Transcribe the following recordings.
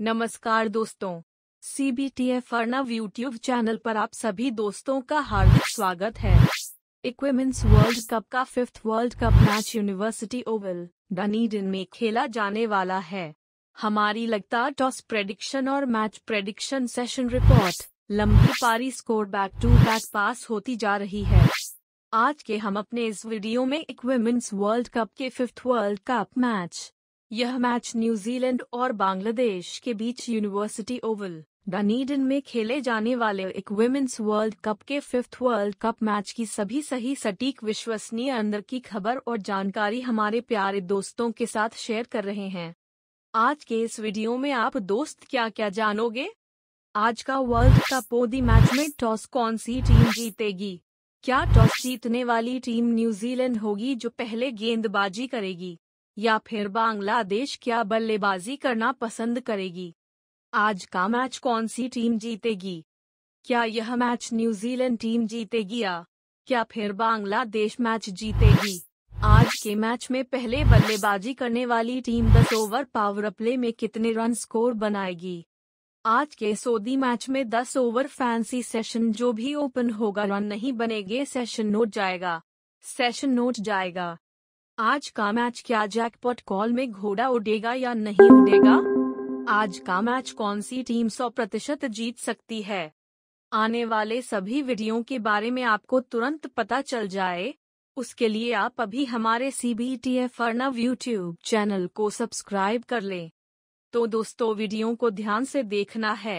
नमस्कार दोस्तों C B T F Arnav YouTube channel पर आप सभी दोस्तों का हार्दिक स्वागत है इक्विमेंस वर्ल्ड कप का fifth world cup match University Oval Dunedin में खेला जाने वाला है हमारी लगातार टॉस प्रेडिक्शन और मैच प्रेडिक्शन सेशन रिपोर्ट लंबी पारी score back to back pass होती जा रही है आज के हम अपने इस वीडियो में इक्विमेंस वर्ल्ड कप के फिफ्थ वर्ल्ड कप मैच यह मैच न्यूजीलैंड और बांग्लादेश के बीच यूनिवर्सिटी ओवल डनीडन में खेले जाने वाले एक वुमेन्स वर्ल्ड कप के फिफ्थ वर्ल्ड कप मैच की सभी सही सटीक विश्वसनीय अंदर की खबर और जानकारी हमारे प्यारे दोस्तों के साथ शेयर कर रहे हैं आज के इस वीडियो में आप दोस्त क्या क्या जानोगे आज का वर्ल्ड कप ओदी मैच में टॉस कौन सी टीम जीतेगी क्या टॉस जीतने वाली टीम न्यूजीलैंड होगी जो पहले गेंदबाजी करेगी या फिर बांग्लादेश क्या बल्लेबाजी करना पसंद करेगी आज का मैच कौन सी टीम जीतेगी क्या यह मैच न्यूजीलैंड टीम जीतेगी या क्या फिर बांग्लादेश मैच जीतेगी आज के मैच में पहले बल्लेबाजी करने वाली टीम दस ओवर पावर प्ले में कितने रन स्कोर बनाएगी आज के सऊदी मैच में दस ओवर फैंसी सेशन जो भी ओपन होगा रन नहीं बनेगे सेशन नोट जाएगा सेशन नोट जाएगा आज का मैच क्या जैकपॉट कॉल में घोड़ा उड़ेगा या नहीं उड़ेगा आज का मैच कौन सी टीम 100 प्रतिशत जीत सकती है आने वाले सभी वीडियो के बारे में आपको तुरंत पता चल जाए उसके लिए आप अभी हमारे C B T F Arnav YouTube channel को सब्सक्राइब कर लें तो दोस्तों वीडियो को ध्यान से देखना है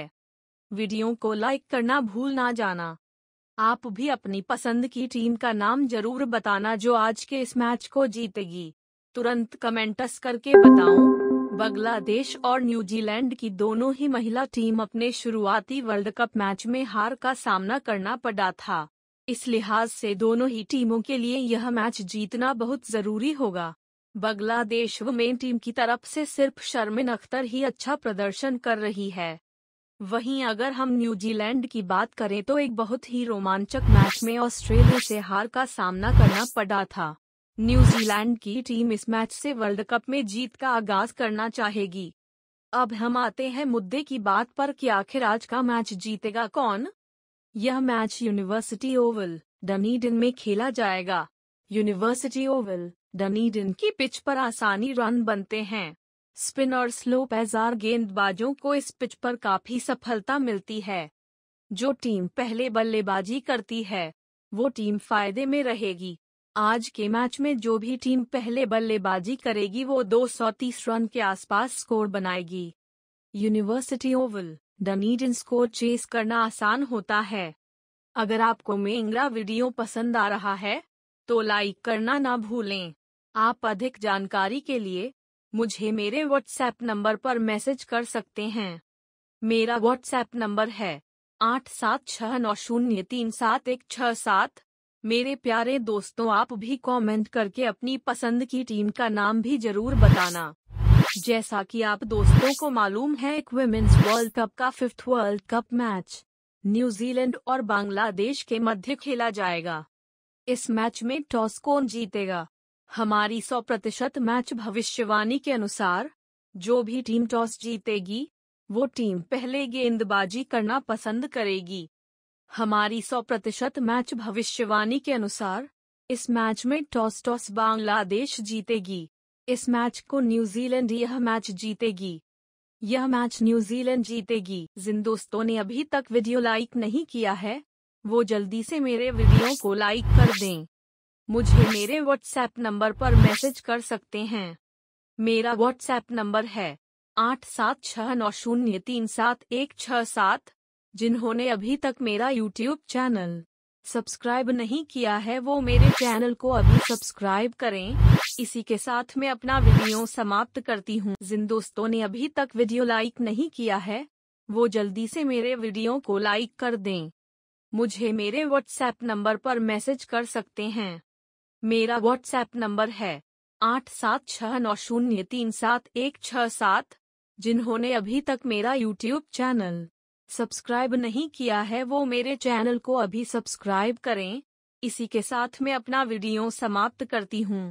वीडियो को लाइक करना भूल ना जाना आप भी अपनी पसंद की टीम का नाम जरूर बताना जो आज के इस मैच को जीतेगी तुरंत कमेंटस करके बताऊं बांग्लादेश और न्यूजीलैंड की दोनों ही महिला टीम अपने शुरुआती वर्ल्ड कप मैच में हार का सामना करना पड़ा था इस लिहाज से दोनों ही टीमों के लिए यह मैच जीतना बहुत जरूरी होगा बांग्लादेश वुमेन टीम की तरफ से सिर्फ शर्मिन अख्तर ही अच्छा प्रदर्शन कर रही है वहीं अगर हम न्यूजीलैंड की बात करें तो एक बहुत ही रोमांचक मैच में ऑस्ट्रेलिया से हार का सामना करना पड़ा था न्यूजीलैंड की टीम इस मैच से वर्ल्ड कप में जीत का आगाज करना चाहेगी अब हम आते हैं मुद्दे की बात पर कि आखिर आज का मैच जीतेगा कौन यह मैच यूनिवर्सिटी ओवल डनीडन में खेला जाएगा यूनिवर्सिटी ओवल डनीडन की पिच पर आसानी रन बनते हैं स्पिन और स्लो पैजार गेंदबाजों को इस पिच पर काफी सफलता मिलती है जो टीम पहले बल्लेबाजी करती है वो टीम फायदे में रहेगी आज के मैच में जो भी टीम पहले बल्लेबाजी करेगी वो 230 रन के आसपास स्कोर बनाएगी University Oval Dunedin score chase करना आसान होता है अगर आपको मेंगला वीडियो पसंद आ रहा है तो लाइक करना ना भूलें आप अधिक जानकारी के लिए मुझे मेरे व्हाट्सएप नंबर पर मैसेज कर सकते हैं मेरा व्हाट्सएप नंबर है आठ सात छः नौ शून्य तीन सात एक छः सात मेरे प्यारे दोस्तों आप भी कमेंट करके अपनी पसंद की टीम का नाम भी जरूर बताना जैसा कि आप दोस्तों को मालूम है एक वुमेन्स वर्ल्ड कप का fifth world cup match New Zealand और बांग्लादेश के मध्य खेला जाएगा इस मैच में टॉस कौन जीतेगा हमारी 100 प्रतिशत मैच भविष्यवाणी के अनुसार जो भी टीम टॉस जीतेगी वो टीम पहले गेंदबाजी करना पसंद करेगी हमारी 100 प्रतिशत मैच भविष्यवाणी के अनुसार इस मैच में टॉस टॉस बांग्लादेश जीतेगी इस मैच को न्यूजीलैंड यह मैच जीतेगी यह मैच न्यूजीलैंड जीतेगी जिन दोस्तों ने अभी तक वीडियो लाइक नहीं किया है वो जल्दी से मेरे वीडियो को लाइक कर दें मुझे मेरे व्हाट्सएप नंबर पर मैसेज कर सकते हैं मेरा व्हाट्सएप नंबर है आठ सात छः नौ शून्य तीन सात एक छः सात जिन्होंने अभी तक मेरा यूट्यूब चैनल सब्सक्राइब नहीं किया है वो मेरे चैनल को अभी सब्सक्राइब करें इसी के साथ मैं अपना वीडियो समाप्त करती हूँ जिन दोस्तों ने अभी तक वीडियो लाइक नहीं किया है वो जल्दी से मेरे वीडियो को लाइक कर दें मुझे मेरे व्हाट्सएप नंबर पर मैसेज कर सकते हैं मेरा व्हाट्सएप नंबर है आठ सात छह नौ शून्य तीन सात एक छह सात जिन्होंने अभी तक मेरा यूट्यूब चैनल सब्सक्राइब नहीं किया है वो मेरे चैनल को अभी सब्सक्राइब करें इसी के साथ मैं अपना वीडियो समाप्त करती हूँ